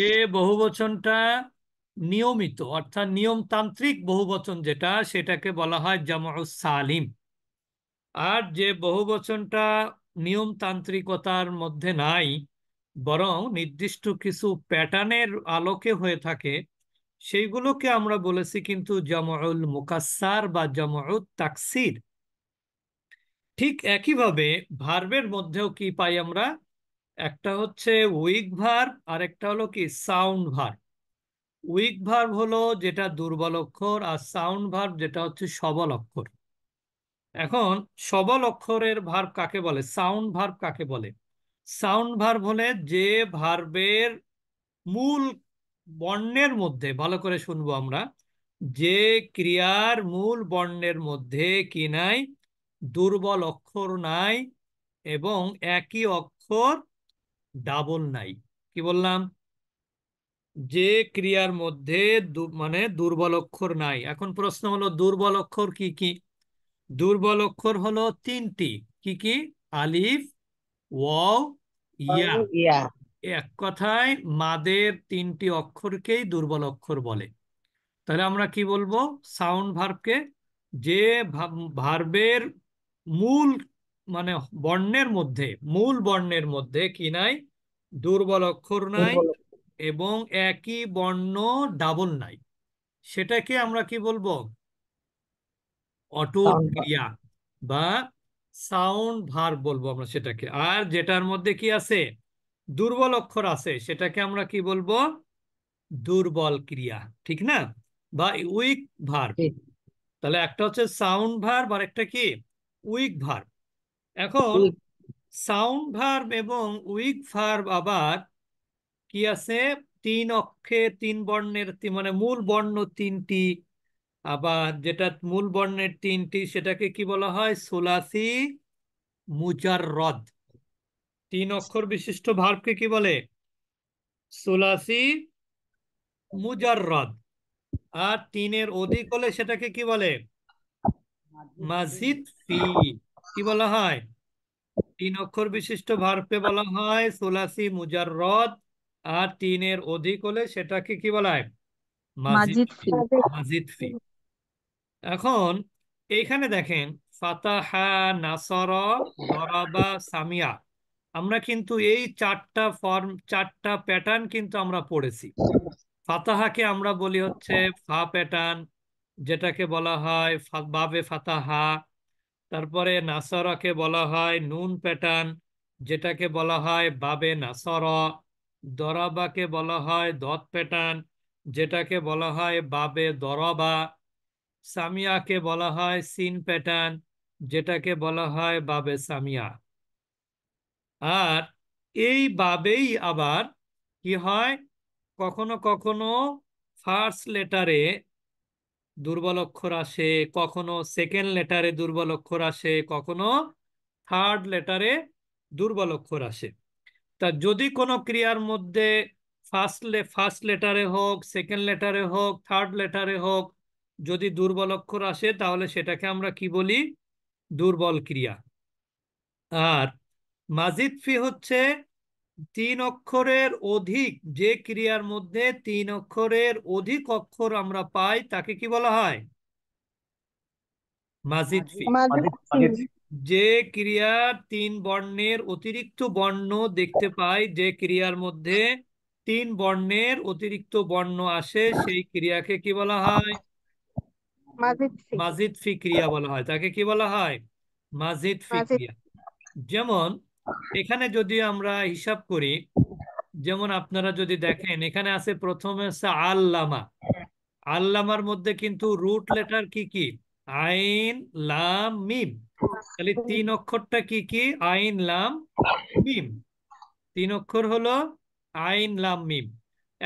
যে বহু বচনটা নিয়মিত অর্থাৎ নিয়মতান্ত্রিক বহু বচন যেটা সেটাকে বলা হয় জামাউ সালিম আর যে বহু বচনটা নিয়মতান্ত্রিকতার মধ্যে নাই বরং নির্দিষ্ট কিছু প্যাটার্নের আলোকে হয়ে থাকে সেইগুলোকে আমরা বলেছি কিন্তু জমাউল মুকাসার বা জমাউল তাকসির ঠিক একইভাবে ভার্বের মধ্যেও কি পাই আমরা একটা হচ্ছে উইক ভার আর একটা হলো কি সাউন্ড ভার উইক ভার হলো যেটা দুর্বল অক্ষর আর সাউন্ড ভার যেটা হচ্ছে সবল অক্ষর এখন সবল অক্ষরের ভার্ব কাকে বলে সাউন্ড ভার্ব কাকে বলে সাউন্ড ভার্ব হলে যে ভার্বের মূল বর্ণের মধ্যে ভালো করে শুনবো আমরা যে ক্রিয়ার মূল বর্ণের মধ্যে কি নাই দুর্বল অক্ষর নাই এবং একই অক্ষর ডাবল নাই কি বললাম যে ক্রিয়ার মধ্যে মানে দুর্বল অক্ষর নাই এখন প্রশ্ন হলো দুর্বল অক্ষর কি কি দুর্বল অক্ষর হলো তিনটি কি কি আলিফ ওয়াও ইয়া এক কথায় মাদের তিনটি অক্ষরকেই দুর্বল অক্ষর বলে তাহলে আমরা কি বলবো সাউন্ড ভার্বকে যে ভার্বের মূল মানে বর্ণের মধ্যে মূল বর্ণের মধ্যে কি নাই দুর্বল অক্ষর নাই এবং একই বর্ণ ডাবল নাই সেটাকে আমরা কি বলবো অটো ক্রিয়া বা সাউন্ড ভার বলবো আমরা সেটাকে আর যেটার মধ্যে কি আছে দুর্বল অক্ষর আছে সেটাকে আমরা কি বলবো দুর্বল ক্রিয়া ঠিক না বা উইক ভার তাহলে একটা হচ্ছে সাউন্ড ভার আর একটা কি উইক ভার এখন সাউন্ড ভার্ব এবং উইক ভার্ব আবার কি আছে তিন অক্ষে তিন বর্ণের মানে মূল বর্ণ তিনটি আবার যেটা মূল বর্ণের তিনটি সেটাকে কি বলা হয় সোলাসি মুজাররদ তিন অক্ষর বিশিষ্ট ভার্বকে কি বলে সোলাসি মুজাররদ আর তিনের অধিক হলে সেটাকে কি বলে মাজিদ ফি কি বলা হয় তিন অক্ষর বিশিষ্ট ভার্বকে বলা হয় সোলাসি মুজাররদ আর তিনের অধিক হলে সেটাকে কি বলা হয় এখন এইখানে দেখেন ফাতাহা নাসর বরাবা সামিয়া আমরা কিন্তু এই চারটা ফর্ম চারটা প্যাটার্ন কিন্তু আমরা পড়েছি ফাতাহাকে আমরা বলি হচ্ছে ফা প্যাটার্ন যেটাকে বলা হয় বাবে ফাতাহা তারপরে নাসরাকে বলা হয় নুন প্যাটার্ন যেটাকে বলা হয় বাবে নাসর দরাবাকে বলা হয় দত প্যাটার্ন যেটাকে বলা হয় বাবে দরবা সামিয়াকে বলা হয় সিন প্যাটার্ন যেটাকে বলা হয় বাবে সামিয়া আর এই বাবেই আবার কি হয় কখনো কখনো ফার্স্ট লেটারে দুর্বল অক্ষর আসে কখনো সেকেন্ড লেটারে দুর্বল অক্ষর আসে কখনো থার্ড লেটারে দুর্বল অক্ষর আসে তা যদি কোনো ক্রিয়ার মধ্যে ফার্স্ট ফার্স্ট লেটারে হোক সেকেন্ড লেটারে হোক থার্ড লেটারে হোক যদি দুর্বল অক্ষর আসে তাহলে সেটাকে আমরা কি বলি দুর্বল ক্রিয়া আর মাজিদ ফি হচ্ছে তিন অক্ষরের অধিক যে ক্রিয়ার মধ্যে তিন অক্ষরের অধিক অক্ষর আমরা পাই তাকে কি বলা হয় মাজিদ যে ক্রিয়ার তিন বর্ণের অতিরিক্ত বর্ণ দেখতে পাই যে ক্রিয়ার মধ্যে তিন বর্ণের অতিরিক্ত বর্ণ আসে সেই ক্রিয়াকে কি বলা হয় মাজিদ ফি ক্রিয়া বলা হয় তাকে কি বলা হয় মাজিদ ফি ক্রিয়া যেমন এখানে যদি আমরা হিসাব করি যেমন আপনারা যদি দেখেন এখানে আছে প্রথমে আল্লামা আল্লামার মধ্যে কিন্তু রুট লেটার কি কি আইন লাম মিম তাহলে তিন অক্ষরটা কি কি আইন লাম মিম তিন অক্ষর হলো আইন লাম মিম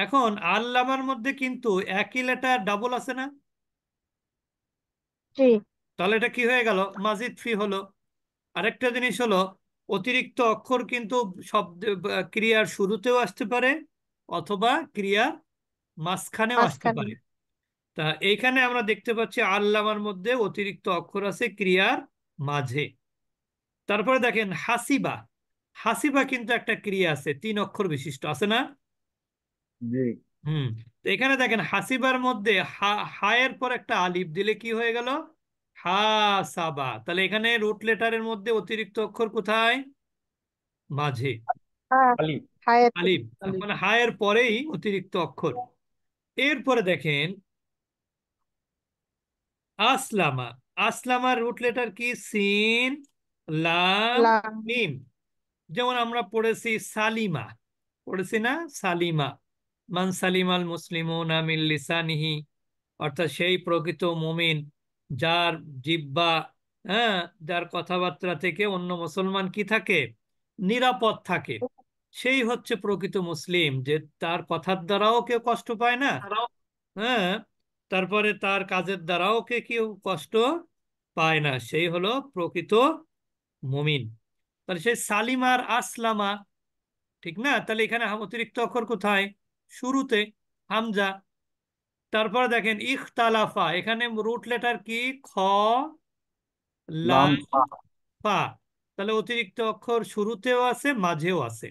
এখন আল্লামার মধ্যে কিন্তু একই লেটার ডাবল আছে না তাহলে এটা কি হয়ে গেল মাজিদ ফি হলো আরেকটা জিনিস হলো অতিরিক্ত অক্ষর কিন্তু শব্দ ক্রিয়ার শুরুতেও আসতে পারে অথবা ক্রিয়ার মাঝখানেও আসতে পারে তা এইখানে আমরা দেখতে পাচ্ছি আল্লামার মধ্যে অতিরিক্ত অক্ষর আছে ক্রিয়ার মাঝে তারপরে দেখেন হাসিবা হাসিবা কিন্তু একটা ক্রিয়া আছে তিন অক্ষর বিশিষ্ট আছে না হুম এখানে দেখেন হাসিবার মধ্যে হায়ের পর একটা আলিফ দিলে কি হয়ে গেল হাসাবা তাহলে এখানে রুট লেটারের মধ্যে অতিরিক্ত অক্ষর কোথায় মাঝে আলিফ মানে হায়ের পরেই অতিরিক্ত অক্ষর এরপরে দেখেন আসলামা আসলামার রুট লেটার কি সিন লাম মিম যেমন আমরা পড়েছি সালিমা পড়েছি না সালিমা মান সালিমাল মুসলিমুনা মিন লিসানিহি অর্থাৎ সেই প্রকৃত মোমিন যার জিব্বা হ্যাঁ যার কথাবার্তা থেকে অন্য মুসলমান কি থাকে নিরাপদ থাকে সেই হচ্ছে প্রকৃত মুসলিম যে তার কথার দ্বারাও কেউ কষ্ট পায় না হ্যাঁ তারপরে তার কাজের দ্বারাও কে কেউ কষ্ট পায় না সেই হলো প্রকৃত মুমিন তাহলে সেই সালিমার আসলামা ঠিক না তাহলে এখানে অতিরিক্ত অক্ষর কোথায় শুরুতে হামজা তারপর দেখেন ইখতালাফা এখানে রুট লেটার কি খ লাফা তাহলে অতিরিক্ত অক্ষর শুরুতেও আছে মাঝেও আছে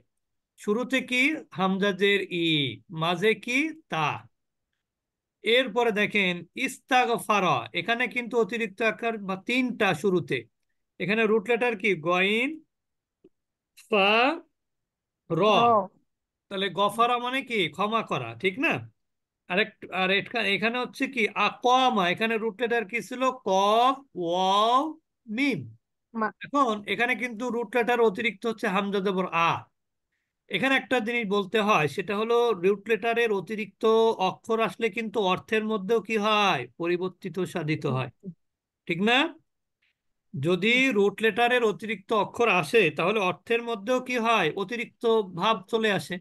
শুরুতে কি হামজাজের ই মাঝে কি তা এরপরে দেখেন ইস্তাগফারা এখানে কিন্তু অতিরিক্ত আকার বা তিনটা শুরুতে এখানে রুট লেটার কি গইন ফা র তাহলে গফারা মানে কি ক্ষমা করা ঠিক না আর এখানে হচ্ছে কি আকমা এখানে রুট লেটার কি ছিল কফ ওয়াও মিম এখন এখানে কিন্তু রুট লেটার অতিরিক্ত হচ্ছে হামজা জবর আ এখানে একটা জিনিস বলতে হয় সেটা হলো রুট লেটারের অতিরিক্ত অক্ষর আসলে কিন্তু অর্থের মধ্যেও কি হয় পরিবর্তিত সাধিত হয় ঠিক না যদি রুট লেটারের অতিরিক্ত অক্ষর আসে তাহলে অর্থের মধ্যেও কি হয় অতিরিক্ত ভাব চলে আসে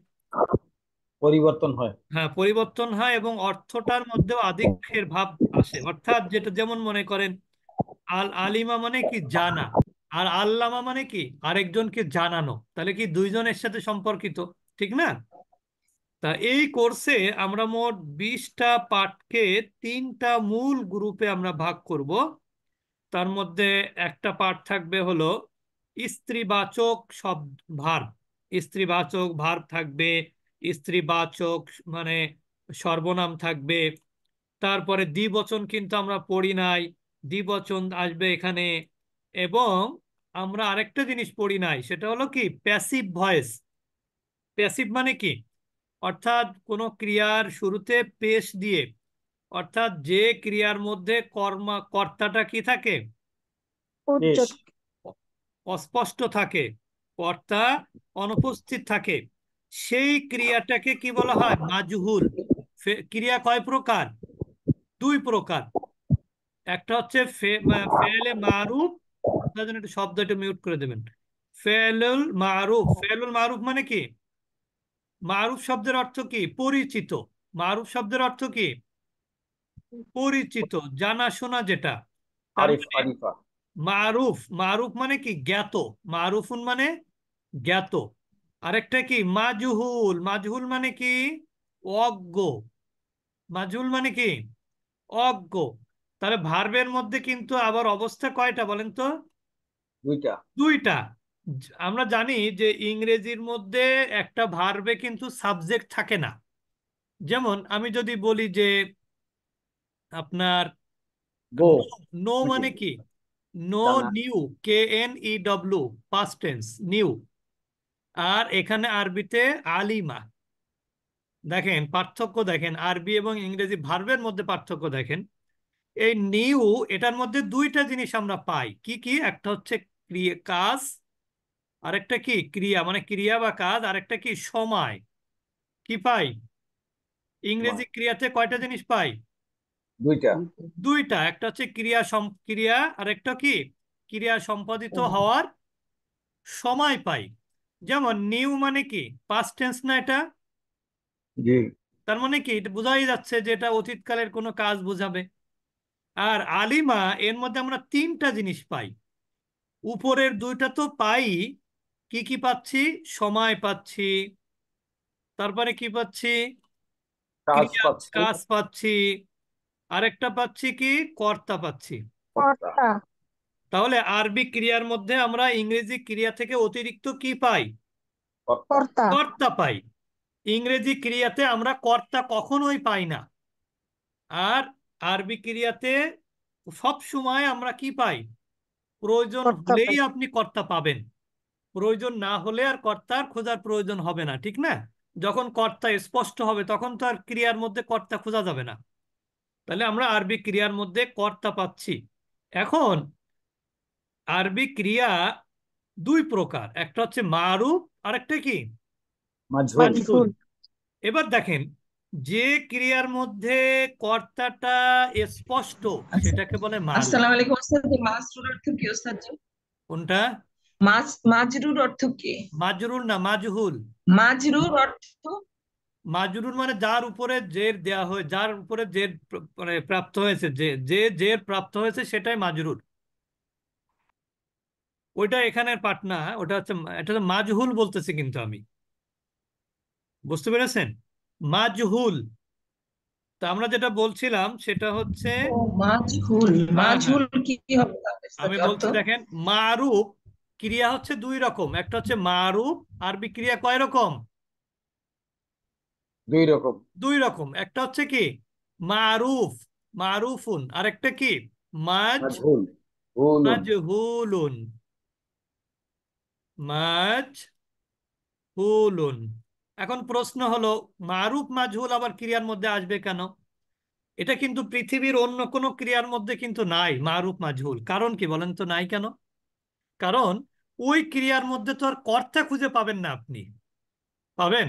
পরিবর্তন হয় হ্যাঁ পরিবর্তন হয় এবং অর্থটার মধ্যেও আধিক্যের ভাব আসে অর্থাৎ যেটা যেমন মনে করেন আল আলিমা মানে কি জানা আর আল্লামা মানে কি আরেকজনকে জানানো তাহলে কি দুইজনের সাথে সম্পর্কিত ঠিক না তা এই কোর্সে আমরা মোট বিশটা পাঠকে তিনটা মূল গ্রুপে আমরা ভাগ করব তার মধ্যে একটা পাঠ থাকবে হলো স্ত্রীবাচক শব্দ ভার স্ত্রীবাচক ভার থাকবে স্ত্রীবাচক মানে সর্বনাম থাকবে তারপরে দ্বিবচন কিন্তু আমরা পড়ি নাই দ্বিবচন আসবে এখানে এবং আমরা আরেকটা জিনিস পড়ি নাই সেটা হলো কি প্যাসিভ ভয়েস প্যাসিভ মানে কি অর্থাৎ কোনো ক্রিয়ার শুরুতে পেশ দিয়ে অর্থাৎ যে ক্রিয়ার মধ্যে কর্মা কর্তাটা কি থাকে অস্পষ্ট থাকে কর্তা অনুপস্থিত থাকে সেই ক্রিয়াটাকে কি বলা হয় মাজহুল ক্রিয়া কয় প্রকার দুই প্রকার একটা হচ্ছে ফেলে মারুফ আপনার জন্য শব্দটা মিউট করে দেবেন ফেলুল মারুফ ফেলুল মারুফ মানে কি মারুফ শব্দের অর্থ কি পরিচিত মারুফ শব্দের অর্থ কি পরিচিত জানাশোনা যেটা মানে মারুফ মারুফ মানে কি জ্ঞাত মারুফুন মানে জ্ঞাত আরেকটা কি মাজহুল মাজহুল মানে কি অজ্ঞ মাজহুল মানে কি অজ্ঞ তাহলে ভার্বের মধ্যে কিন্তু আবার অবস্থা কয়টা বলেন তো দুইটা দুইটা আমরা জানি যে ইংরেজির মধ্যে একটা ভার্বে কিন্তু সাবজেক্ট থাকে না যেমন আমি যদি বলি যে আপনার নো মানে কি know knew K N E W past tense knew আর এখানে আরবিতে আলিমা দেখেন পার্থক্য দেখেন আরবি এবং ইংরেজি ভার্বের মধ্যে পার্থক্য দেখেন এই নিউ এটার মধ্যে দুইটা জিনিস আমরা পাই কি কি একটা হচ্ছে কাজ আরেকটা কি ক্রিয়া মানে ক্রিয়া বা কাজ আরেকটা কি সময় কি পাই ইংরেজি ক্রিয়াতে কয়টা জিনিস পাই দুইটা দুইটা একটা হচ্ছে ক্রিয়া ক্রিয়া আরেকটা কি ক্রিয়া সম্পাদিত হওয়ার সময় পাই যেমন নিউ মানে কি পাস্ট টেন্স না এটা জি তার মানে কি এটা বোঝাই যাচ্ছে যে এটা অতীতকালের কোনো কাজ বোঝাবে আর আলিমা এর মধ্যে আমরা তিনটা জিনিস পাই উপরের দুইটা তো পাই কি কি পাচ্ছি সময় পাচ্ছি তারপরে কি পাচ্ছি কাজ পাচ্ছি আরেকটা পাচ্ছি কি কর্তা পাচ্ছি তাহলে আরবি ক্রিয়ার মধ্যে আমরা ইংরেজি ক্রিয়া থেকে অতিরিক্ত কি পাই কর্তা পাই ইংরেজি ক্রিয়াতে আমরা কর্তা কখনোই পাই না আর আরবি ক্রিয়াতে সব সময় আমরা কি পাই প্রয়োজন হলেই আপনি কর্তা পাবেন প্রয়োজন না হলে আর কর্তার খোঁজার প্রয়োজন হবে না ঠিক না যখন কর্তা স্পষ্ট হবে তখন তো আর ক্রিয়ার মধ্যে কর্তা খোঁজা যাবে না তাহলে আমরা আরবি ক্রিয়ার মধ্যে কর্তা পাচ্ছি এখন আরবি ক্রিয়া দুই প্রকার একটা হচ্ছে মারুফ আর একটা কি এবার দেখেন যে ক্রিয়ার মধ্যে কর্তাটা স্পষ্ট সেটাকে বলে কোনটা মাজরুর অর্থ কি মাজরুর না মাজহুল মাজরুর অর্থ মাজরুর মানে যার উপরে জের দেয়া হয় যার উপরে জের মানে প্রাপ্ত হয়েছে যে জের প্রাপ্ত হয়েছে সেটাই মাজরুর ওইটা এখানের পার্ট না ওটা হচ্ছে এটা মাজহুল বলতেছি কিন্তু আমি বুঝতে পেরেছেন মাজহুল তা আমরা যেটা বলছিলাম সেটা হচ্ছে হ্যাঁ, হ্যাঁ। আমি বলতে দেখেন মারুপ ক্রিয়া হচ্ছে দুই রকম একটা হচ্ছে মারুফ আরবি ক্রিয়া কয় রকম দুই রকম দুই রকম একটা হচ্ছে কি মারুফ মারুফুন আরেকটা কি মাজহুল মাজহুলুন মাজহুলুন এখন প্রশ্ন হলো মারুফ মাজহুল আবার ক্রিয়ার মধ্যে আসবে কেন এটা কিন্তু পৃথিবীর অন্য কোনো ক্রিয়ার মধ্যে কিন্তু নাই মারুফ মাজহুল কারণ কি বলেন তো নাই কেন কারণ ওই ক্রিয়ার মধ্যে তো আর কর্তা খুঁজে পাবেন না আপনি পাবেন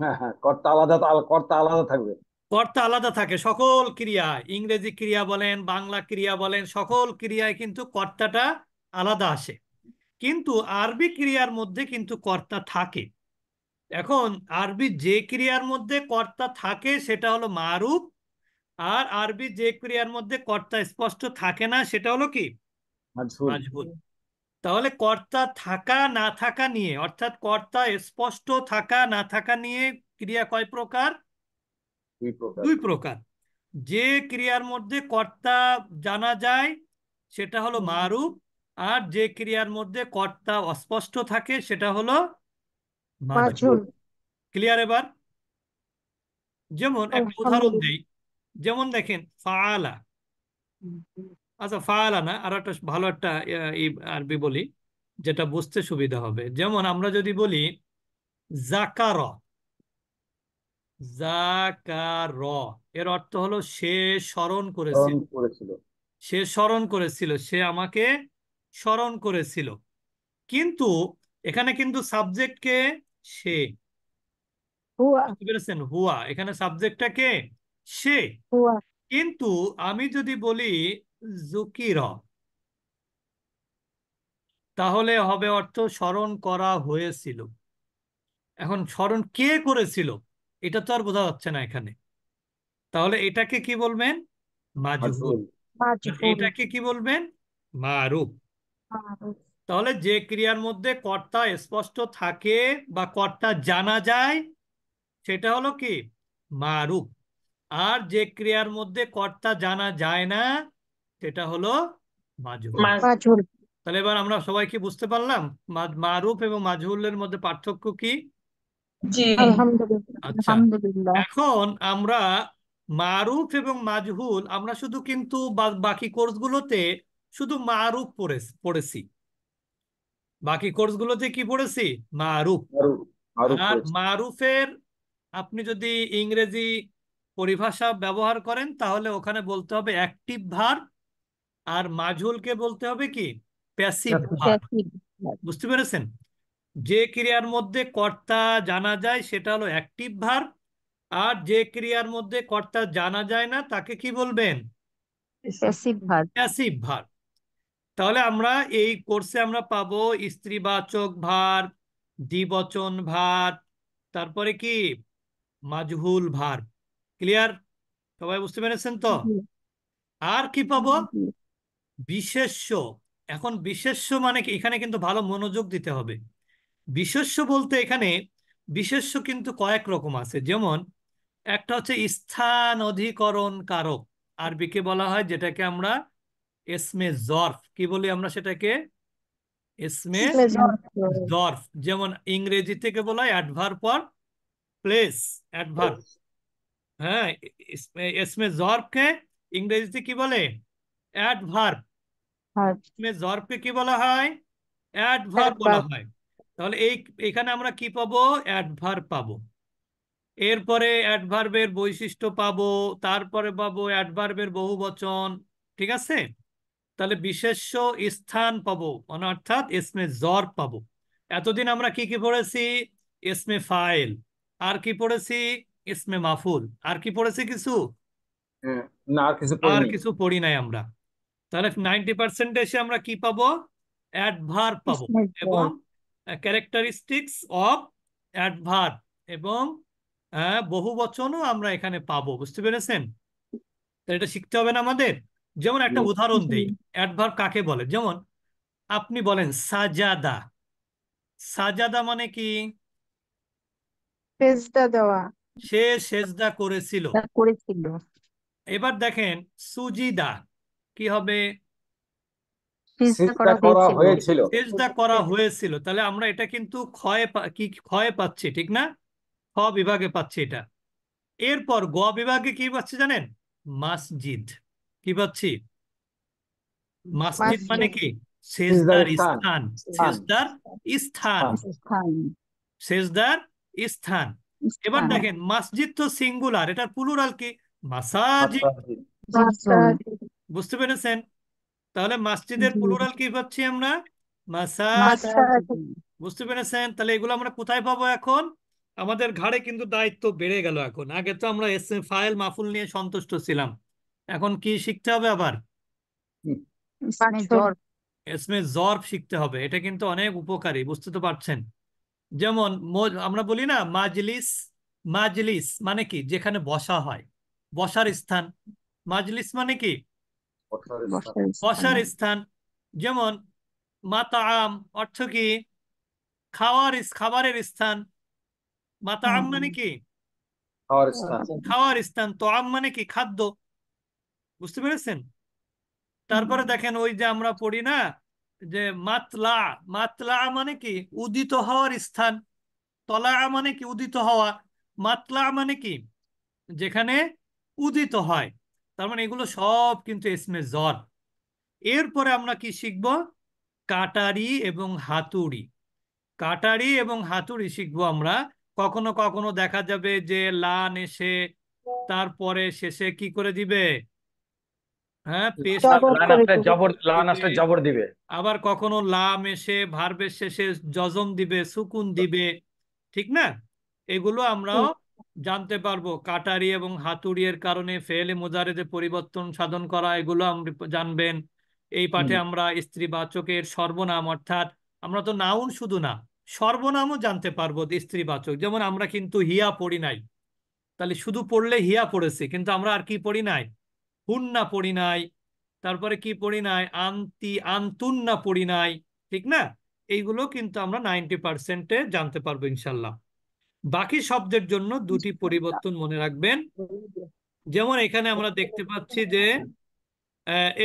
হ্যাঁ, হ্যাঁ, কর্তা আলাদা কর্তা আলাদা থাকবে কর্তা আলাদা থাকে সকল ক্রিয়া ইংরেজি ক্রিয়া বলেন বাংলা ক্রিয়া বলেন সকল ক্রিয়ায় কিন্তু কর্তাটা আলাদা আসে কিন্তু আরবি ক্রিয়ার মধ্যে কিন্তু কর্তা থাকে এখন আরবি যে ক্রিয়ার মধ্যে কর্তা থাকে সেটা হলো মারুফ আর আরবি যে ক্রিয়ার মধ্যে কর্তা স্পষ্ট থাকে না সেটা হলো কি তাহলে কর্তা থাকা না থাকা নিয়ে অর্থাৎ কর্তা স্পষ্ট থাকা না থাকা নিয়ে ক্রিয়া কয় প্রকার দুই প্রকার যে ক্রিয়ার মধ্যে কর্তা জানা যায় সেটা হলো মারুফ আর যে ক্রিয়ার মধ্যে কর্তা অস্পষ্ট থাকে সেটা হলো ক্লিয়ার এবার যেমন একটা উদাহরণ দিই যেমন দেখেন ফালা আচ্ছা ফালা না আর একটা ভালো একটা আরবি বলি যেটা বুঝতে সুবিধা হবে যেমন আমরা যদি বলি জাকার জাকার এর অর্থ হলো সে স্মরণ করেছিল সে স্মরণ করেছিল সে আমাকে স্মরণ করেছিল কিন্তু এখানে কিন্তু সাবজেক্টকে সে পেরেছেন হুয়া এখানে সাবজেক্টটা কে সে কিন্তু আমি যদি বলি জুকির তাহলে হবে অর্থ স্মরণ করা হয়েছিল এখন স্মরণ কে করেছিল এটা তো আর বোঝা যাচ্ছে না এখানে তাহলে এটাকে কি বলবেন মাজহুল এটাকে কি বলবেন মারুফ তাহলে যে ক্রিয়ার মধ্যে কর্তা স্পষ্ট থাকে বা কর্তা জানা যায় সেটা হলো কি মারুফ আর যে ক্রিয়ার মধ্যে কর্তা জানা যায় না সেটা হলো তাহলে এবার আমরা সবাই কি বুঝতে পারলাম মারুফ এবং মাজহুলের মধ্যে পার্থক্য কি আচ্ছা এখন আমরা মারুফ এবং মাজহুল আমরা শুধু কিন্তু বাকি কোর্সগুলোতে শুধু মারুফ পড়েছি বাকি কোর্সগুলোতে কি পড়েছি মারুফ আর মারুফের আপনি যদি ইংরেজি পরিভাষা ব্যবহার করেন তাহলে ওখানে বলতে হবে অ্যাক্টিভ ভার আর মাঝুলকে বলতে হবে কি প্যাসিভ ভার বুঝতে পেরেছেন যে ক্রিয়ার মধ্যে কর্তা জানা যায় সেটা হলো অ্যাক্টিভ ভার আর যে ক্রিয়ার মধ্যে কর্তা জানা যায় না তাকে কি বলবেন ভার প্যাসিভ ভার তাহলে আমরা এই কোর্সে আমরা পাবো স্ত্রীবাচক ভার দ্বিবচন ভার তারপরে কি মাজহুল ভার ক্লিয়ার সবাই বুঝতে পেরেছেন তো আর কি পাবো বিশেষ্য এখন বিশেষ্য মানে কি এখানে কিন্তু ভালো মনোযোগ দিতে হবে বিশেষ্য বলতে এখানে বিশেষ্য কিন্তু কয়েক রকম আছে যেমন একটা হচ্ছে স্থান অধিকরণ কারক আরবিকে বলা হয় যেটাকে আমরা এসমে জর্ফ কি বলি আমরা সেটাকে এসমে জর্ফ যেমন ইংরেজি থেকে বলা হয় অ্যাডভার্ব প্লেস অ্যাডভার হ্যাঁ এসমে জর্ফকে ইংরেজিতে কি বলে অ্যাডভার্ব জর্ফকে কি বলা হয় অ্যাডভার বলা হয় তাহলে এই এখানে আমরা কি পাবো অ্যাডভার্ব পাবো এরপরে অ্যাডভার্বের বৈশিষ্ট্য পাবো তারপরে পাবো অ্যাডভার্বের বহুবচন ঠিক আছে তাহলে বিশেষ্য স্থান পাবো মানে অর্থাৎ এসমে জ্বর পাবো এতদিন আমরা কি কি পড়েছি এসমে ফাইল আর কি পড়েছি এসমে মাফুল আর কি পড়েছি কিছু হ্যাঁ, আর কিছু পড়ি নাই আমরা তাহলে নাইনটি পার্সেন্ট এসে আমরা কি পাবো অ্যাডভার পাবো এবং ক্যারেক্টারিস্টিক্স অফ অ্যাডভার এবং বহু বচনও আমরা এখানে পাবো বুঝতে পেরেছেন এটা শিখতে হবে না আমাদের যেমন একটা উদাহরণ দেই অ্যাডভার্ব কাকে বলে যেমন আপনি বলেন সাজাদা সাজাদা মানে কি সেজদা সে সেজদা করেছিল এবার দেখেন সুজিদা কি হবে সেজদা করা হয়েছিল তাহলে আমরা এটা কিন্তু ক্ষয় কি ক্ষয় পাচ্ছি ঠিক না খ বিভাগে পাচ্ছি এটা এরপর গ বিভাগে কি পাচ্ছে জানেন মাসজিদ কি পাচ্ছি মাসজিদ মানে কি সেজদার স্থান সেজদার স্থান সেজদার স্থান এবার দেখেন মাসজিদ তো সিঙ্গুলার এটার প্লুরাল কি মাসাজিদ বুঝতে পেরেছেন তাহলে মাসজিদের প্লুরাল কি পাচ্ছি আমরা মাসাজিদ বুঝতে পেরেছেন তাহলে এগুলো আমরা কোথায় পাবো এখন আমাদের ঘাড়ে কিন্তু দায়িত্ব বেড়ে গেল এখন আগে তো আমরা ফাইল মাফুল নিয়ে সন্তুষ্ট ছিলাম এখন কি শিখতে হবে আবার এসমে শিখতে হবে এটা কিন্তু অনেক উপকারী বুঝতে তো পারছেন যেমন আমরা বলি না মাজলিস মাজলিস মানে কি যেখানে বসা হয় বসার স্থান মাজলিস মানে কি বসার স্থান যেমন মাতা আম অর্থ কি খাওয়ার খাবারের স্থান মাতা আম মানে কি খাওয়ার স্থান তো আম মানে কি খাদ্য বুঝতে পেরেছেন তারপরে দেখেন ওই যে আমরা পড়ি না যে মাতলা মাতলা মানে কি উদিত হওয়ার স্থান তলা মানে কি উদিত হওয়া মাতলা মানে কি যেখানে উদিত হয় তার মানে এগুলো সব কিন্তু এসমে জ্বর এরপরে আমরা কি শিখব কাটারি এবং হাতুড়ি কাটারি এবং হাতুড়ি শিখবো আমরা কখনো কখনো দেখা যাবে যে লান এসে তারপরে শেষে কি করে দিবে হ্যাঁ দিবে আবার কখনো লাম এসে ভার্বের শেষে যজম দিবে সুকুন দিবে ঠিক না এগুলো আমরাও জানতে পারবো কাটারি এবং হাতুড়ির কারণে ফেলে মোজারে যে পরিবর্তন সাধন করা এগুলো জানবেন এই পাঠে আমরা স্ত্রী বাচকের সর্বনাম অর্থাৎ আমরা তো নাউন শুধু না সর্বনামও জানতে পারবো স্ত্রীবাচক যেমন আমরা কিন্তু হিয়া পড়ি নাই তাহলে শুধু পড়লে হিয়া পড়েছি কিন্তু আমরা আর কি পড়ি নাই হুন্না পড়ি নাই তারপরে কি পড়ি নাই আন্তি আন্তুন্না পড়ি নাই ঠিক না এইগুলো কিন্তু আমরা নাইনটি পার্সেন্টে জানতে পারবো ইনশাল্লাহ বাকি শব্দের জন্য দুটি পরিবর্তন মনে রাখবেন যেমন এখানে আমরা দেখতে পাচ্ছি যে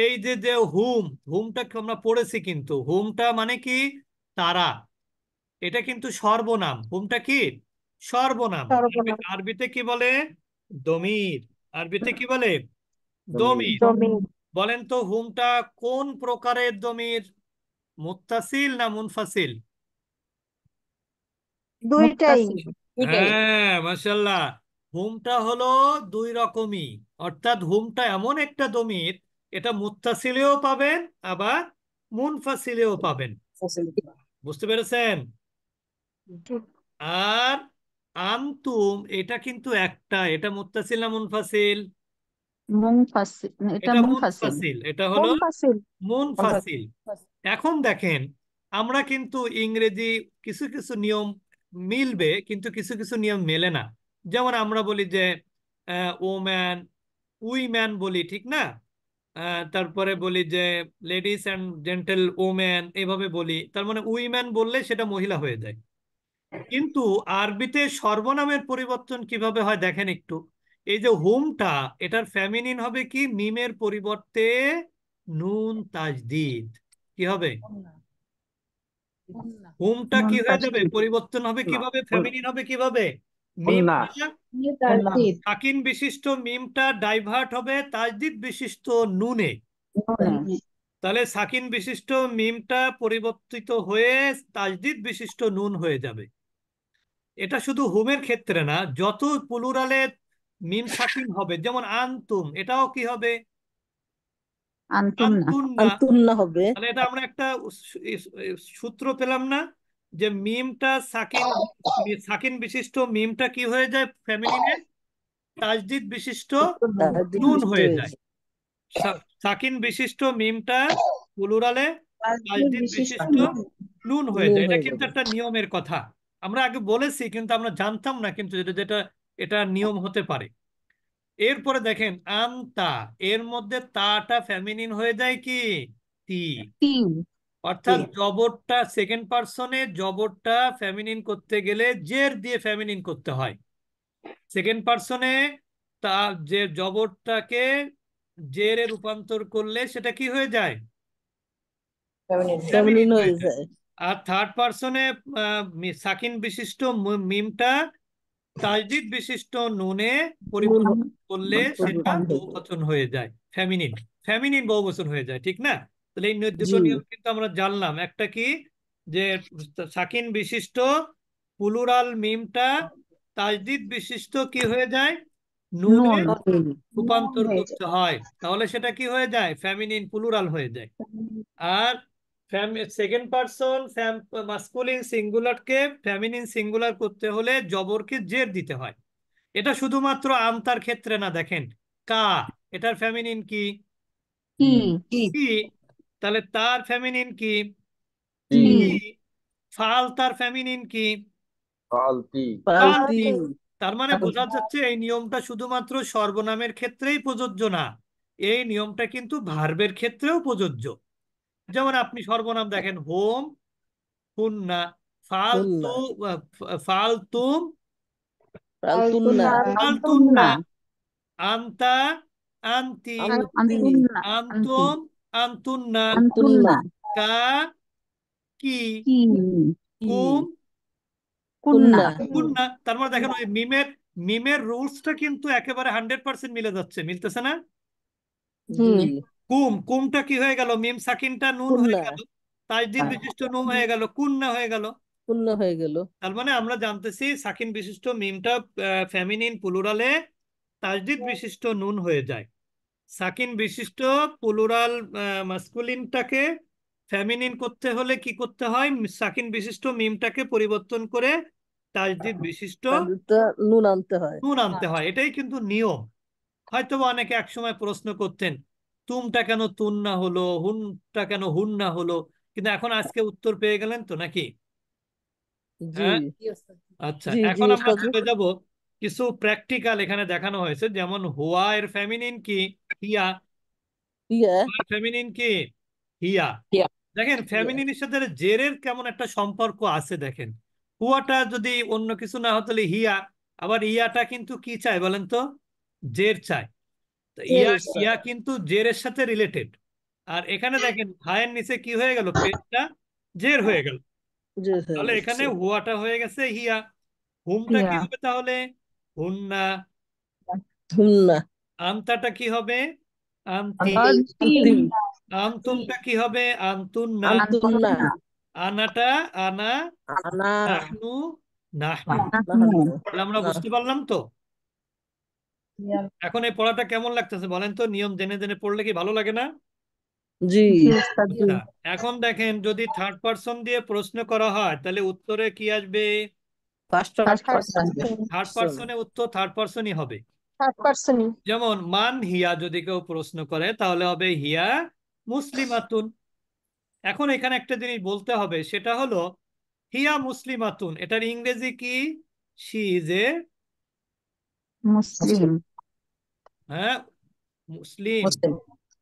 এই যে যে হুম হুমটা আমরা পড়েছি কিন্তু হুমটা মানে কি তারা এটা কিন্তু সর্বনাম হুমটা কি সর্বনাম আরবিতে কি বলে দমির আরবিতে কি বলে দমির বলেন তো হুমটা কোন প্রকারের দমির মুতাসিল না মুনফাসিল হ্যাঁ হুমটা হলো দুই রকমই অর্থাৎ হুমটা এমন একটা দমির এটা মুত্তাসিলেও পাবেন আবার মুনফাসিলেও পাবেন বুঝতে পেরেছেন আর আন্তুম এটা কিন্তু একটা এটা মুত্তাসিল না মুনফাসিল এখন দেখেন আমরা কিন্তু ইংরেজি কিছু কিছু নিয়ম মিলবে কিন্তু কিছু কিছু নিয়ম মেলে না যেমন আমরা বলি যে ওম্যান উইম্যান বলি ঠিক না তারপরে বলি যে লেডিস অ্যান্ড জেন্টেল ওম্যান এভাবে বলি তার মানে উইম্যান বললে সেটা মহিলা হয়ে যায় কিন্তু আরবিতে সর্বনামের পরিবর্তন কিভাবে হয় দেখেন একটু এই যে হোমটা এটার ফ্যামিনিন হবে কি মিমের পরিবর্তে নুন তাজদিদ কি হবে হোমটা কি হয়ে যাবে পরিবর্তন হবে কিভাবে ফ্যামিনিন হবে কিভাবে তাকিন বিশিষ্ট মিমটা ডাইভার্ট হবে তাজদিদ বিশিষ্ট নুনে তাহলে সাকিন বিশিষ্ট মিমটা পরিবর্তিত হয়ে তাজদিদ বিশিষ্ট নুন হয়ে যাবে এটা শুধু হোমের ক্ষেত্রে না যত প্লুরালে মিম সাকিন হবে যেমন আন্তুম এটাও কি হবে আন্তুন্না তাহলে এটা আমরা একটা সূত্র পেলাম না যে মিমটা সাকিন সাকিন বিশিষ্ট মিমটা কি হয়ে যায় ফ্যামিলিতে তাজদিদ বিশিষ্ট নুন হয়ে যায় সাকিন বিশিষ্ট মিমটা প্লুরালে তাজদিদ বিশিষ্ট নুন হয়ে যায় এটা কিন্তু একটা নিয়মের কথা আমরা আগে বলেছি কিন্তু আমরা জানতাম না কিন্তু যেটা যেটা এটা নিয়ম হতে পারে এরপরে দেখেন আন্তা এর মধ্যে তাটা ফ্যামিনিন হয়ে যায় কি তি অর্থাৎ জবরটা সেকেন্ড পার্সনে জবরটা ফ্যামিনিন করতে গেলে জের দিয়ে ফ্যামিনিন করতে হয় সেকেন্ড পার্সনে তা যে জবরটাকে জেরে রূপান্তর করলে সেটা কি হয়ে যায় আর থার্ড পার্সনে সাকিন বিশিষ্ট মিমটা তাজদিদ বিশিষ্ট নুনে পরিবর্তন করলে সেটা বহুবচন হয়ে যায় ফ্যামিনিন ফ্যামিনিন বহুবচন হয়ে যায় ঠিক না তাহলে এই দুটো নিয়ম কিন্তু আমরা জানলাম একটা কি যে সাকিন বিশিষ্ট পুলুরাল মিমটা তাজদিদ বিশিষ্ট কি হয়ে যায় নুনে রূপান্তর করতে হয় তাহলে সেটা কি হয়ে যায় ফ্যামিনিন পুলুরাল হয়ে যায় আর সেকেন্ড পার্সন মাস্কুলিন সিঙ্গুলারকে ফ্যামিনিন সিঙ্গুলার করতে হলে জবরকে জের দিতে হয় এটা শুধুমাত্র আমতার ক্ষেত্রে না দেখেন কা এটার ফ্যামিনিন কি কি তাহলে তার ফ্যামিনিন কি ফাল তার ফ্যামিনিন কি তার মানে বোঝা যাচ্ছে এই নিয়মটা শুধুমাত্র সর্বনামের ক্ষেত্রেই প্রযোজ্য না এই নিয়মটা কিন্তু ভার্বের ক্ষেত্রেও প্রযোজ্য যেমন আপনি সর্বনাম দেখেন হোম হুন্না ফালতু ফালতুম ফালতুন্না আন্তা আন্তি আন্তুম আন্তুন্না কা কি কুম তারপর মানে দেখেন ওই মিমের মিমের রুলসটা কিন্তু একেবারে হান্ড্রেড পার্সেন্ট মিলে যাচ্ছে মিলতেছে না কুম কুমটা কি হয়ে গেল মিম সাকিনটা নুন হয়ে গেল তাজদিন হ্যাঁ। বিশিষ্ট নুন হয়ে গেল কুন্না হয়ে গেল কুন্না হয়ে গেল তার মানে আমরা জানতেছি সাকিন বিশিষ্ট মিমটা ফেমিনিন প্লুরালে তাজদিদ বিশিষ্ট নুন হয়ে যায় সাকিন বিশিষ্ট প্লুরাল মাস্কুলিনটাকে ফেমিনিন করতে হলে কি করতে হয় সাকিন বিশিষ্ট মিমটাকে পরিবর্তন করে তাজদিদ বিশিষ্ট নুন আনতে হয় নুন আনতে হ্যাঁ। হয় এটাই কিন্তু নিয়ম হয়তো অনেকে একসময় প্রশ্ন করতেন তুমটা কেন তুন না হলো হুনটা কেন হুন না হলো কিন্তু এখন আজকে উত্তর পেয়ে গেলেন তো নাকি হ্যাঁ? আচ্ছা এখন আমরা চলে যাব কিছু প্র্যাকটিক্যাল এখানে দেখানো হয়েছে যেমন হুয়া এর ফেমিনিন কি হিয়া ফেমিনিন কি হিয়া দেখেন ফেমিনিনের সাথে জেরের কেমন একটা সম্পর্ক আছে দেখেন হুয়াটা যদি অন্য কিছু না হতো হিয়া আবার ইয়াটা কিন্তু কি চায় বলেন তো জের চায় ইয়া ইয়া কিন্তু জেরের সাথে রিলেটেড আর এখানে দেখেন হায়ের নিচে কি হয়ে গেল পেটটা জের হয়ে গেল তাহলে এখানে হুয়াটা হয়ে গেছে হিয়া হুমটা কি হবে তাহলে হুন্না হুন্না আন্তাটা কি হবে আন্তি আমতুমটা কি হবে না আনাটা আনা নাহনু নাহনু আমরা বুঝতে পারলাম তো এখন এই পড়াটা কেমন লাগতেছে বলেন তো নিয়ম জেনে জেনে পড়লে কি ভালো লাগে না জি আচ্ছা, এখন দেখেন যদি থার্ড পারসন দিয়ে প্রশ্ন করা হয় তাহলে উত্তরে কি আসবে থার্ড পারসনে উত্তর থার্ড পারসনই হবে যেমন মান হিয়া যদি কেউ প্রশ্ন করে তাহলে হবে হিয়া মুসলিমাতুন এখন এখানে একটা জিনিস বলতে হবে সেটা হলো হিয়া মুসলিমাতুন এটার ইংরেজি কি শি ইজ এ মুসলিম হ্যাঁ মুসলিম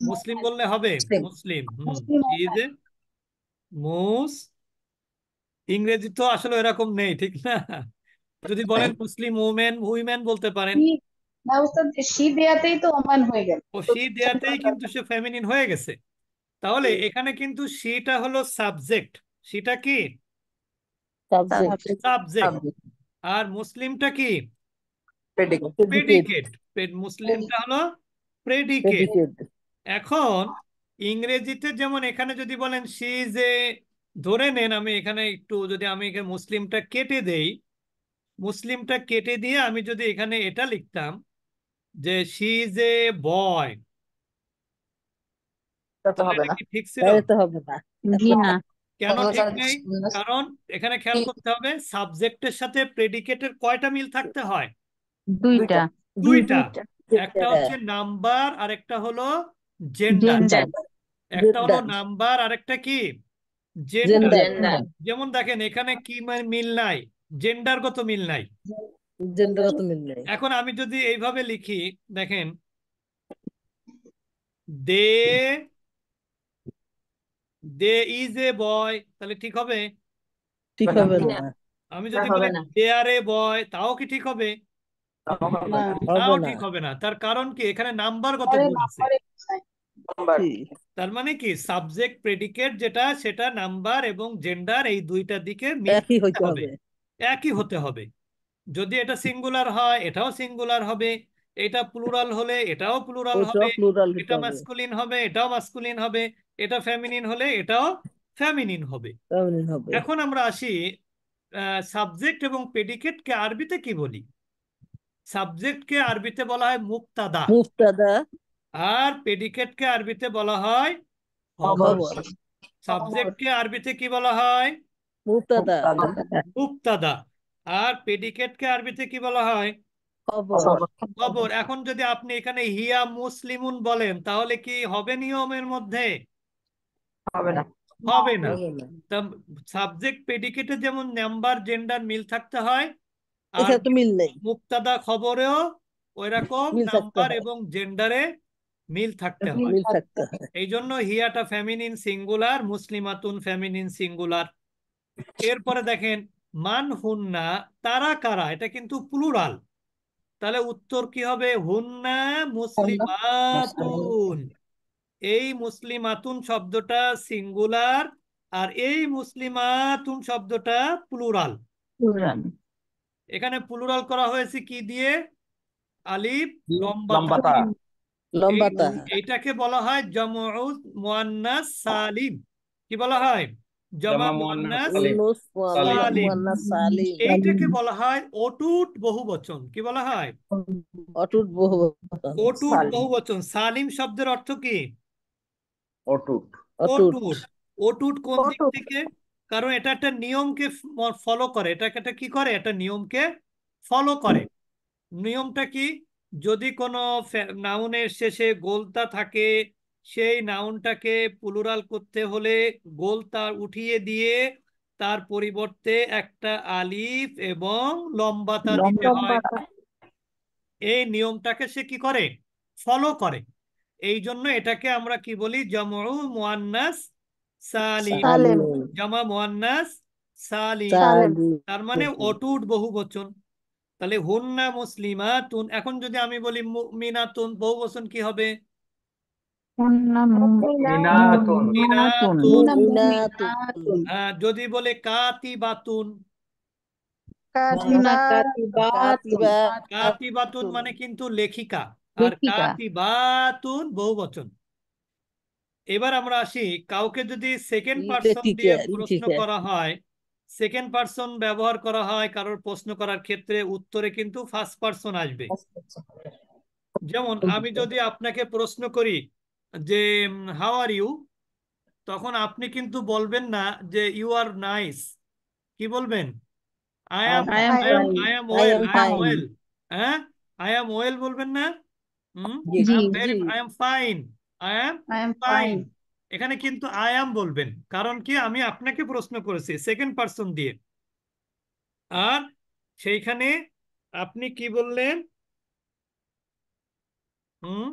মুসলিম বললে হবে মুসলিম ইজ মুস ইংরেজি তো আসলে এরকম নেই ঠিক না যদি বলেন মুসলিম উমেন উইমেন বলতে পারেন না ও সি দেয়াতেই কিন্তু সে ফেমিনিন হয়ে গেছে তাহলে এখানে কিন্তু সিটা হলো সাবজেক্ট সিটা কি সাবজেক্ট আর মুসলিমটা কি এখন ইংরেজিতে যেমন এখানে যদি বলেন সি যে ধরে নেন আমি এখানে একটু যদি আমি মুসলিমটা কেটে দেই মুসলিমটা কেটে দিয়ে আমি যদি এখানে এটা লিখতাম যে সি যে বয় ঠিক নেই কারণ এখানে খেয়াল করতে হবে সাবজেক্টের সাথে প্রেডিকেটের কয়টা মিল থাকতে হয় দুইটা দুইটা একটা হচ্ছে নাম্বার আর একটা হলো জেন্ডার একটা হলো নাম্বার আর একটা কি জেন্ডার যেমন দেখেন এখানে কি মিল নাই জেন্ডারগত মিল নাই জেন্ডারগত মিল নাই এখন আমি যদি এইভাবে লিখি দেখেন দে দে ইজ এ বয় তাহলে ঠিক হবে ঠিক হবে আমি যদি বলি দে আর এ বয় তাও কি ঠিক হবে তাও ঠিক হবে না তার কারণ কি এখানে নাম্বার কত আছে তার মানে কি সাবজেক্ট প্রেডিকেট যেটা সেটা নাম্বার এবং জেন্ডার এই দুইটা দিকে একই হইতে হবে একই হতে হবে যদি এটা সিঙ্গুলার হয় এটাও সিঙ্গুলার হবে এটা প্লুরাল হলে এটাও প্লুরাল হবে এটা মাস্কুলিন হবে এটাও মাস্কুলিন হবে এটা ফেমিনিন হলে এটাও ফ্যামিনিন হবে এখন আমরা আসি সাবজেক্ট এবং প্রেডিকেটকে আরবিতে কি বলি সাবজেক্টকে আরবিতে বলা হয় মুক্তাদা মুক্তাদা আর পেডিকেটকে আরবিতে বলা হয় সাবজেক্টকে আরবিতে কি বলা হয় মুক্তাদা মুক্তাদা আর পেডিকেটকে আরবিতে কি বলা হয় খবর এখন যদি আপনি এখানে হিয়া মুসলিমুন বলেন তাহলে কি হবে নিয়মের মধ্যে হবে না হবে না সাবজেক্ট পেডিকেটে যেমন নাম্বার জেন্ডার মিল থাকতে হয় মুক্তাদা খবরেও ওইরকম নাম্বার এবং জেন্ডারে মিল থাকতে হয় এই জন্য হিয়াটা ফ্যামিনিন সিঙ্গুলার মুসলিমাতুন ফ্যামিনিন সিঙ্গুলার এরপরে দেখেন মান হুন্না তারা কারা এটা কিন্তু প্লুরাল তাহলে উত্তর কি হবে হুন্না মুসলিমাতুন এই মুসলিমাতুন শব্দটা সিঙ্গুলার আর এই মুসলিমাতুন শব্দটা প্লুরাল এখানে প্লুরাল করা হয়েছে কি দিয়ে আলিফ লম্বাতা লম্বাতা এটাকে বলা হয় জমা মুয়ান্নাস সালিম কি বলা হয় মুয়ান্নাস সালিম এইটাকে বলা হয় অটুট বহুবচন কি বলা হয় অটুট বহুবচন অটুট বহুবচন সালিম শব্দের অর্থ কি অটুট অটুট অটুট কোন দিক থেকে কারণ এটা একটা নিয়মকে ফলো করে এটা একটা কি করে এটা নিয়মকে ফলো করে নিয়মটা কি যদি কোনো নাউনের শেষে গোলতা থাকে সেই নাউনটাকে পুলুরাল করতে হলে গোলতা উঠিয়ে দিয়ে তার পরিবর্তে একটা আলিফ এবং লম্বাতা দিতে হয় এই নিয়মটাকে সে কি করে ফলো করে এই জন্য এটাকে আমরা কি বলি জামু মোয়ান্নাস সালিম জামা জমা মুয়ান্নাস সালিম তার মানে অটুট বহু বচন তাহলে হুন্না মুসলিমাতুন এখন যদি আমি বলি মিনাতুন বহু বচন কি হবে হ্যাঁ, যদি বলে কাতি বাতুন কাতি বাতুন মানে কিন্তু লেখিকা আর বাতুন বহু বচন এবার আমরা আসি কাউকে যদি সেকেন্ড পার্সন দিয়ে প্রশ্ন করা হয় সেকেন্ড পার্সন ব্যবহার করা হয় কারোর প্রশ্ন করার ক্ষেত্রে উত্তরে কিন্তু ফার্স্ট পার্সন আসবে যেমন আমি যদি আপনাকে প্রশ্ন করি যে হাউ আর ইউ তখন আপনি কিন্তু বলবেন না যে ইউ আর নাইস কি বলবেন I am I am I am well I am well হ্যাঁ আই অ্ম ওয়েল বলবেন না hmm I am fine I fine এখানে কিন্তু আই এম বলবেন কারণ কি আমি আপনাকে প্রশ্ন করেছি সেকেন্ড পার্সন দিয়ে আর সেইখানে আপনি কি বললেন হুম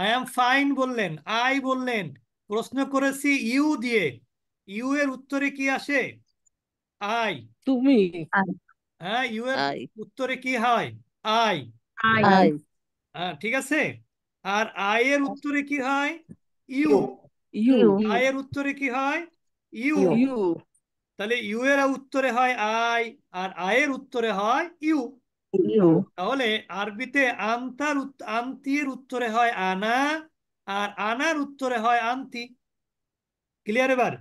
আই এম ফাইন বললেন আই বললেন প্রশ্ন করেছি ইউ দিয়ে ইউ এর উত্তরে কি আসে আই তুমি হ্যাঁ ইউ এর উত্তরে কি হয় আই আই ঠিক আছে আর এর উত্তরে কি হয় ইউ ইউ এর উত্তরে কি হয় ইউ ইউ তাহলে ইউ এর উত্তরে হয় আই আর এর উত্তরে হয় ইউ তাহলে আরবিতে আন্তার আন্তির উত্তরে হয় আনা আর আনার উত্তরে হয় আন্তি ক্লিয়ার এবার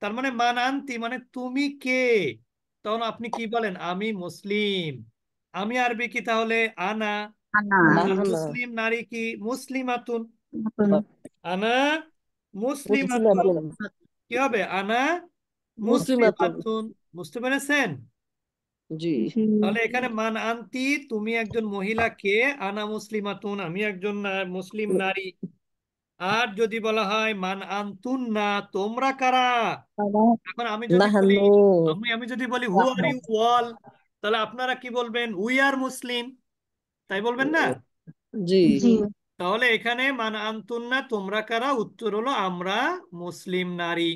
তার মানে মান আন্তি মানে তুমি কে তখন আপনি কি বলেন আমি মুসলিম আমি আরবি কি তাহলে আনা আনা মুসলিম নারী কি মুসলিমাতুন আনা মুসলিমাতুন কি হবে আনা মুসলিমাতুন বুঝতে পেরেছেন তাহলে এখানে মান আনতি তুমি একজন মহিলা কে আনা মুসলিমাতুন আমি একজন মুসলিম নারী আর যদি বলা হয় মান আনতুন না তোমরা কারা এখন আমি যদি বলি আমি আমি যদি বলি হু আর ইউ অল তাহলে আপনারা কি বলবেন উই আর মুসলিম তাই বলবেন না জি তাহলে এখানে মান আন্তুন্না তোমরা কারা উত্তর হলো আমরা মুসলিম নারী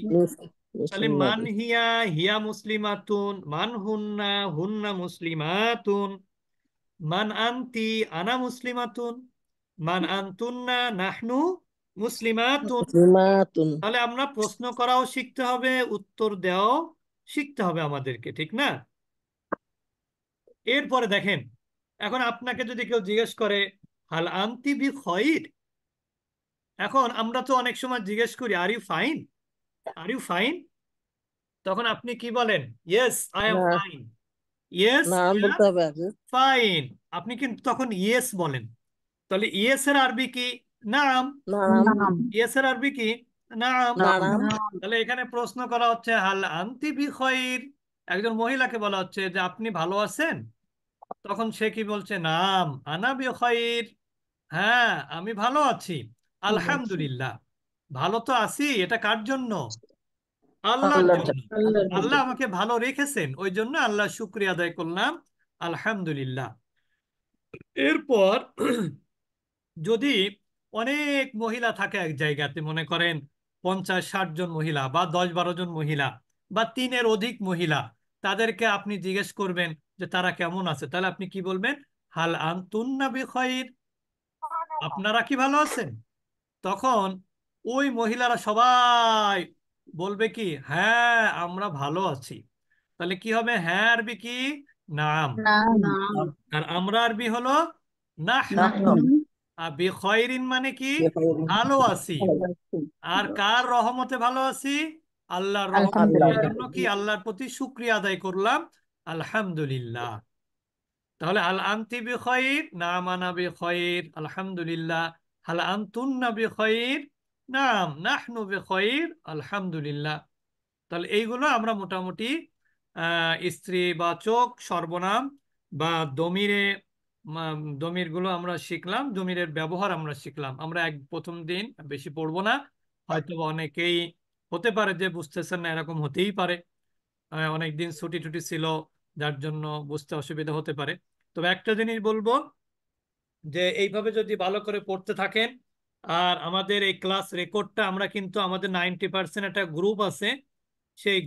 তাহলে মান হিয়া হিয়া মুসলিমাতুন মান হুন্না হুন্না মুসলিমাতুন মান আন্তি আনা মুসলিমাতুন মান আন্তুন্না নাহনু মুসলিমাতুন তাহলে আমরা প্রশ্ন করাও শিখতে হবে উত্তর দেওয়াও শিখতে হবে আমাদেরকে ঠিক না এরপরে দেখেন এখন আপনাকে যদি কেউ জিজ্ঞেস করে হাল আন্তি বি খয়ির এখন আমরা তো অনেক সময় জিজ্ঞেস করি are you fine are you fine তখন আপনি কি বলেন yes I am fine yes fine আপনি কিন্তু তখন ইয়েস বলেন তাহলে ইয়েস এর আরবি কি নাম ইয়েস এর আরবি কি নাম তাহলে এখানে প্রশ্ন করা হচ্ছে হাল আন্তি বি খয়ির একজন মহিলাকে বলা হচ্ছে যে আপনি ভালো আছেন তখন সে কি বলছে নাম আনাবি খৈর হ্যাঁ আমি ভালো আছি আচ্ছা। আলহামদুলিল্লাহ ভালো তো আছি এটা কার জন্য আল্লাহ আল্লাহ আমাকে ভালো রেখেছেন ওই জন্য আল্লাহ শুক্রিয়া আদায় করলাম আলহামদুলিল্লাহ এরপর যদি অনেক মহিলা থাকে এক জায়গাতে মনে করেন পঞ্চাশ ষাট জন মহিলা বা দশ বারো জন মহিলা বা তিনের অধিক মহিলা তাদেরকে আপনি জিজ্ঞেস করবেন যে তারা কেমন আছে তাহলে আপনি কি বলবেন হাল আন্তুন্না বেখয়ের আপনারা কি ভালো আছেন তখন ওই মহিলারা সবাই বলবে কি হ্যাঁ আমরা ভালো আছি তাহলে কি হবে হ্যাঁ আরবি কি নাম আর আমরা আরবি হলো না বেখয়রিন মানে কি ভালো আছি আর কার রহমতে ভালো আছি আল্লাহর রহমতের জন্য কি আল্লাহর প্রতি শুক্রিয়া আদায় করলাম আলহামদুলিল্লাহ তাহলে আল আন্তি বি খয়ির না মানা আলহামদুলিল্লাহ হাল আন্তুন্না বি নাম নাহনু বি আলহামদুলিল্লাহ তাহলে এইগুলো আমরা মোটামুটি স্ত্রী বা চোখ সর্বনাম বা দমিরে দমিরগুলো আমরা শিখলাম দমিরের ব্যবহার আমরা শিখলাম আমরা এক প্রথম দিন বেশি পড়বো না হয়তো অনেকেই হতে পারে যে বুঝতেছেন না এরকম হতেই পারে অনেকদিন ছুটি টুটি ছিল যার জন্য বুঝতে অসুবিধা হতে পারে তবে একটা জিনিস বলবো যে এইভাবে যদি ভালো করে পড়তে থাকেন আর আমাদের এই ক্লাস রেকর্ডটা আমরা কিন্তু আমাদের নাইনটি পার্সেন্ট একটা গ্রুপ আছে সেই